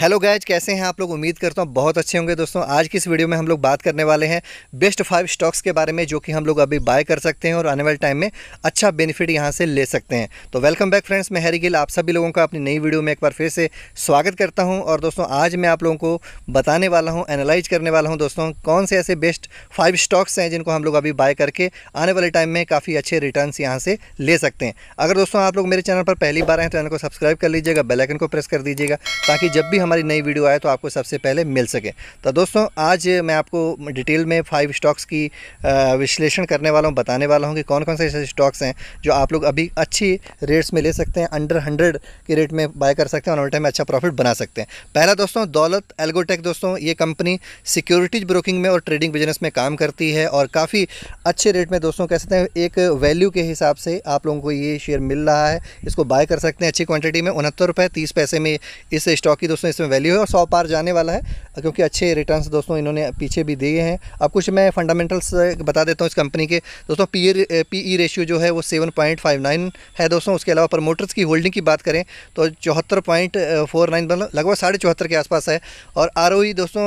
hello guys कैसे हैं आप लोग उम्मीद करता हूँ बहुत अच्छे होंगे दोस्तों आज की इस वीडियो में हम लोग बात करने वाले हैं बेस्ट फाइव स्टॉक्स के बारे में जो कि हम लोग अभी बाय कर सकते हैं और आने वाले टाइम में अच्छा बेनिफिट यहाँ से ले सकते हैं तो वेलकम बैक फ्रेंड्स मैं हैरी गिल आप सभी लोगों का अपनी नई वीडियो में एक बार फिर से स्वागत करता हूँ और दोस्तों आज मैं आप लोगों को बताने वाला हूँ एनालाइज करने वाला हूँ दोस्तों कौन से ऐसे बेस्ट फाइव स्टॉक्स हैं जिनको हम लोग अभी बाय करके आने वाले टाइम में काफ़ी अच्छे रिटर्न यहाँ से ले सकते हैं अगर दोस्तों आप लोग मेरे चैनल पर पहली बार आए तो चैनल को सब्सक्राइब कर लीजिएगा बेलाइकन को प्रेस कर दीजिएगा ताकि जब भी हमारी नई वीडियो आए तो आपको सबसे पहले मिल सके तो दोस्तों आज मैं आपको डिटेल में फाइव स्टॉक्स की विश्लेषण करने वाला हूँ बताने वाला हूँ कि कौन कौन से ऐसे स्टॉक्स हैं जो आप लोग अभी अच्छी रेट्स में ले सकते हैं अंडर हंड्रेड के रेट में बाय कर सकते हैं और टाइम में अच्छा प्रॉफिट बना सकते हैं पहला दोस्तों दौलत एल्गोटेक दोस्तों ये कंपनी सिक्योरिटीज ब्रोकिंग में और ट्रेडिंग बिजनेस में काम करती है और काफ़ी अच्छे रेट में दोस्तों कह सकते हैं एक वैल्यू के हिसाब से आप लोगों को ये शेयर मिल रहा है इसको बाय कर सकते हैं अच्छी क्वांटिटी में उनहत्तर रुपये तीस पैसे में इस स्टॉक की दोस्तों इसमें वैल्यू है और सौ पार जाने वाला है क्योंकि अच्छे रिटर्न्स दोस्तों इन्होंने पीछे भी दिए हैं अब कुछ मैं फंडामेंटल्स बता देता हूँ इस कंपनी के दोस्तों पी पी ई रेशियो जो है वो सेवन पॉइंट फाइव नाइन है दोस्तों उसके अलावा प्रमोटर्स की होल्डिंग की बात करें तो चौहत्तर पॉइंट फोर नाइन मतलब लगभग साढ़े चौहत्तर के आसपास है और आर e दोस्तों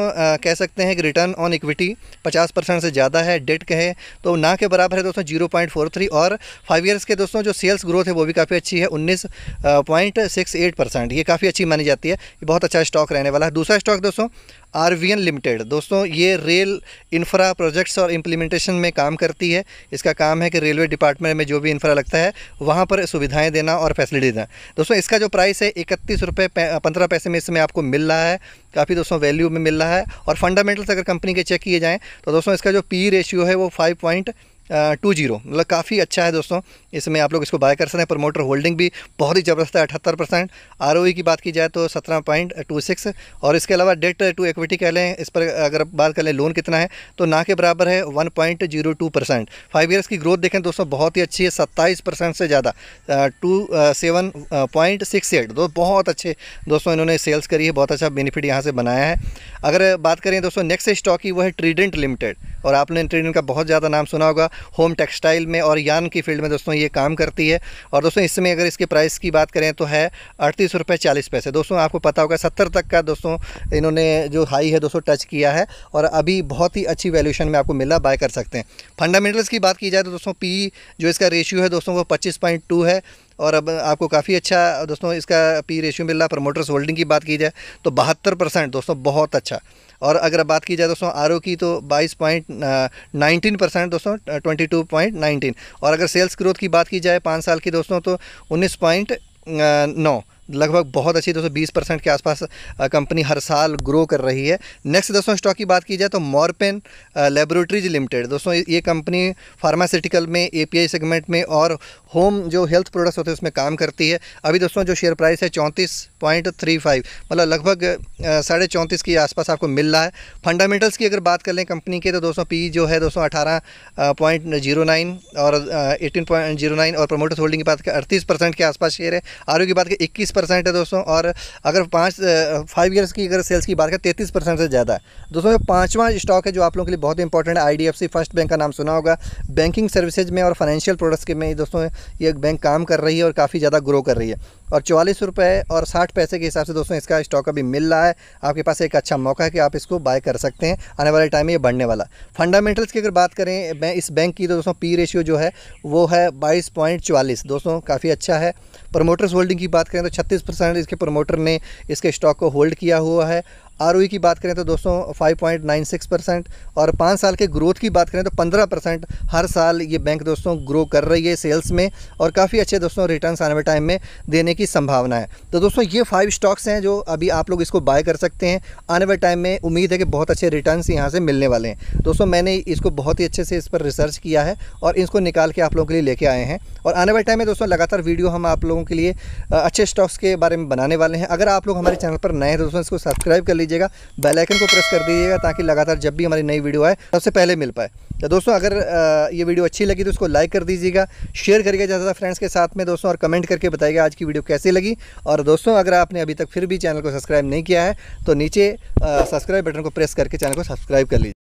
कह सकते हैं कि रिटर्न ऑन इक्विटी पचास परसेंट से ज़्यादा है डेट कहे तो ना के बराबर है दोस्तों जीरो पॉइंट फोर थ्री और फाइव ईयर्स के दोस्तों जो सेल्स ग्रोथ है वो भी काफ़ी अच्छी है उन्नीस पॉइंट सिक्स एट परसेंट ये काफ़ी अच्छी मानी जाती है ये बहुत अच्छा अच्छा स्टॉक रहने वाला है दूसरा स्टॉक दोस्तों आर वी एन लिमिटेड दोस्तों ये रेल इंफ्रा प्रोजेक्ट्स और इम्प्लीमेंटेशन में काम करती है इसका काम है कि रेलवे डिपार्टमेंट में जो भी इंफ्रा लगता है वहाँ पर सुविधाएं देना और फैसिलिटी देना दोस्तों इसका जो प्राइस है इकतीस रुपये पंद्रह पैसे में इसमें आपको मिल रहा है काफ़ी दोस्तों वैल्यू में मिल रहा है और फंडामेंटल्स अगर कंपनी के चेक किए जाएँ तो दोस्तों इसका जो पी रेशियो है वो फाइव पॉइंट टू जीरो मतलब काफ़ी अच्छा है दोस्तों इसमें आप लोग इसको बाय कर सकते हैं प्रमोटर होल्डिंग भी बहुत ही ज़बरदस्त है अठहत्तर परसेंट आर e की बात की जाए तो सत्रह पॉइंट टू सिक्स और इसके अलावा डेट टू इक्विटी कह लें इस पर अगर बात कर लें लोन कितना है तो ना के बराबर है one point zero two percent five years की ग्रोथ देखें दोस्तों बहुत ही अच्छी है सत्ताईस परसेंट से ज़्यादा two seven point six eight दो बहुत अच्छे दोस्तों इन्होंने सेल्स करी है बहुत अच्छा बेनिफिट यहाँ से बनाया है अगर बात करें दोस्तों नेक्स्ट स्टॉक की वो है ट्रीडेंट लिमिटेड और आपने ट्रेन का बहुत ज़्यादा नाम सुना होगा होम टेक्सटाइल में और यान की फील्ड में दोस्तों ये काम करती है और दोस्तों इसमें अगर इसके प्राइस की बात करें तो है अड़तीस रुपये चालीस पैसे दोस्तों आपको पता होगा सत्तर तक का दोस्तों इन्होंने जो हाई है दोस्तों टच किया है और अभी बहुत ही अच्छी वैल्यूशन में आपको मिला बाय कर सकते हैं फंडामेंटल्स की बात की जाए तो दोस्तों पी जो इसका रेशियो है दोस्तों वो पच्चीस है और अब आपको काफ़ी अच्छा दोस्तों इसका पी रेशियो मिल रहा प्रमोटर्स होल्डिंग की बात की जाए तो बहत्तर परसेंट दोस्तों बहुत अच्छा और अगर बात की जाए दोस्तों आर की तो बाईस पॉइंट नाइनटीन परसेंट दोस्तों ट्वेंटी टू पॉइंट नाइनटीन और अगर सेल्स ग्रोथ की बात की जाए पाँच साल की दोस्तों तो उन्नीस पॉइंट नौ लगभग बहुत अच्छी दोस्तों बीस परसेंट के आसपास कंपनी हर साल ग्रो कर रही है नेक्स्ट दोस्तों स्टॉक की बात की जाए तो मॉरपेन लेबोरेटरीज लिमिटेड दोस्तों ये कंपनी फार्मास्यूटिकल में एपीआई सेगमेंट में और होम जो हेल्थ प्रोडक्ट्स होते हैं उसमें काम करती है अभी दोस्तों जो शेयर प्राइस है चौंतीस पॉइंट थ्री फाइव मतलब लगभग साढ़े चौंतीस के आसपास आपको मिल रहा है फंडामेंटल्स की अगर बात कर लें कंपनी के तो दोस्तों पी जो है दोस्तों अठारह पॉइंट जीरो नाइन और एटीन पॉइंट जीरो नाइन और प्रमोटर्स होल्डिंग की बात अड़तीस परसेंट के आसपास शेयर है आर की बात करें इक्कीस परसेंट है दोस्तों और अगर पाँच फाइव ईयर्स की अगर सेल्स की बात करें तैंतीस परसेंट से ज़्यादा है दोस्तों पाँचवा स्टॉक है जो आप लोगों के लिए बहुत इंपॉर्टेंट है आई फर्स्ट बैंक का नाम सुना होगा बैंकिंग सर्विसेज में और फाइनेंशियल प्रोडक्ट्स के में दोस्तों ये बैंक काम कर रही है और काफ़ी ज़्यादा ग्रो कर रही है और चवालीस रुपये और साठ पैसे के हिसाब से दोस्तों इसका स्टॉक अभी मिल रहा है आपके पास एक अच्छा मौका है कि आप इसको बाय कर सकते हैं आने वाले टाइम में ये बढ़ने वाला फंडामेंटल्स की अगर बात करें इस बैंक की तो दोस्तों पी रेशियो जो है वो है बाईस पॉइंट चवालीस दोस्तों काफ़ी अच्छा है प्रमोटर्स होल्डिंग की बात करें तो छत्तीस इसके प्रमोटर ने इसके स्टॉक को होल्ड किया हुआ है आर की बात करें तो दोस्तों 5.96 परसेंट और पाँच साल के ग्रोथ की बात करें तो 15 परसेंट हर साल ये बैंक दोस्तों ग्रो कर रही है सेल्स में और काफ़ी अच्छे दोस्तों रिटर्न आने वाले टाइम में देने की संभावना है तो दोस्तों ये फाइव स्टॉक्स हैं जो अभी आप लोग इसको बाय कर सकते हैं आने वाले टाइम में उम्मीद है कि बहुत अच्छे रिटर्न यहाँ से मिलने वाले हैं दोस्तों मैंने इसको बहुत ही अच्छे से इस पर रिसर्च किया है और इसको निकाल के आप लोगों के लिए लेके आए हैं और आने वाले टाइम में दोस्तों लगातार वीडियो हम आप लोगों के लिए अच्छे स्टॉक्स के बारे में बनाने वाले हैं अगर आप लोग हमारे चैनल पर नए हैं तो दोस्तों इसको सब्सक्राइब कर लीजिए बेल बेलाइकन को प्रेस कर दीजिएगा ताकि लगातार जब भी हमारी नई वीडियो आए सबसे पहले मिल पाए तो दोस्तों अगर ये वीडियो अच्छी लगी तो उसको लाइक कर दीजिएगा शेयर करिएगा ज़्यादा फ्रेंड्स के साथ में दोस्तों और कमेंट करके बताइएगा आज की वीडियो कैसी लगी और दोस्तों अगर आपने अभी तक फिर भी चैनल को सब्सक्राइब नहीं किया है तो नीचे सब्सक्राइब बटन को प्रेस करके चैनल को सब्सक्राइब कर लीजिए